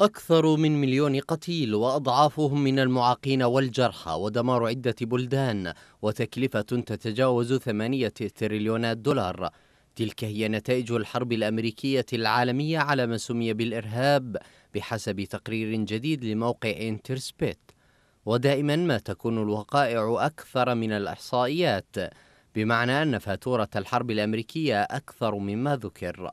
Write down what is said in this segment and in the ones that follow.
أكثر من مليون قتيل وأضعافهم من المعاقين والجرحى ودمار عدة بلدان وتكلفة تتجاوز ثمانية تريليونات دولار تلك هي نتائج الحرب الأمريكية العالمية على ما سمي بالإرهاب بحسب تقرير جديد لموقع انترسبيت ودائما ما تكون الوقائع أكثر من الإحصائيات بمعنى أن فاتورة الحرب الأمريكية أكثر مما ذكر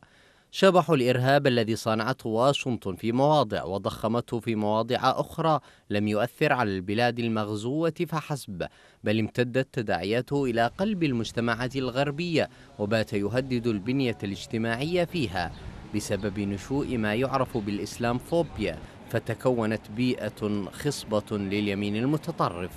شبح الإرهاب الذي صنعته واشنطن في مواضع وضخمته في مواضع أخرى لم يؤثر على البلاد المغزوة فحسب بل امتدت تداعياته إلى قلب المجتمعات الغربية وبات يهدد البنية الاجتماعية فيها بسبب نشوء ما يعرف بالإسلام فوبيا فتكونت بيئة خصبة لليمين المتطرف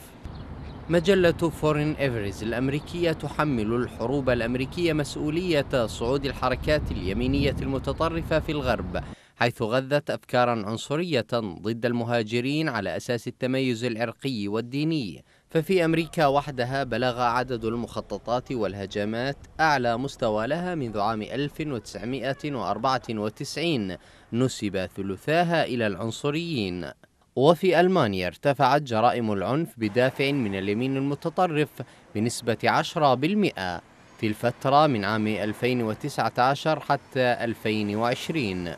مجلة فورين إيفريز الأمريكية تحمل الحروب الأمريكية مسؤولية صعود الحركات اليمينية المتطرفة في الغرب حيث غذت أفكارا عنصرية ضد المهاجرين على أساس التميز العرقي والديني ففي أمريكا وحدها بلغ عدد المخططات والهجمات أعلى مستوى لها منذ عام 1994 نسب ثلثاها إلى العنصريين وفي ألمانيا ارتفعت جرائم العنف بدافع من اليمين المتطرف بنسبة 10% في الفترة من عام 2019 حتى 2020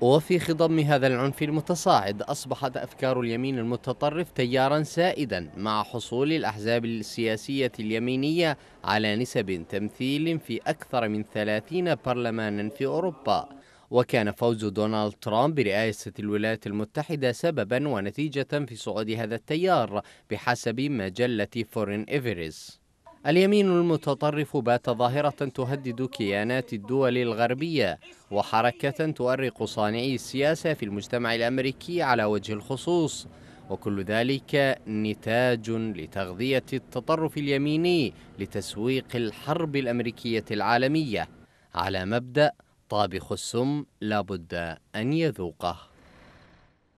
وفي خضم هذا العنف المتصاعد أصبحت أفكار اليمين المتطرف تيارا سائدا مع حصول الأحزاب السياسية اليمينية على نسب تمثيل في أكثر من 30 برلمانا في أوروبا وكان فوز دونالد ترامب برئاسة الولايات المتحدة سببا ونتيجة في صعود هذا التيار بحسب مجلة فورين إيفريز اليمين المتطرف بات ظاهرة تهدد كيانات الدول الغربية وحركة تؤرق صانعي السياسة في المجتمع الأمريكي على وجه الخصوص وكل ذلك نتاج لتغذية التطرف اليميني لتسويق الحرب الأمريكية العالمية على مبدأ طابخ السم لابد أن يذوقه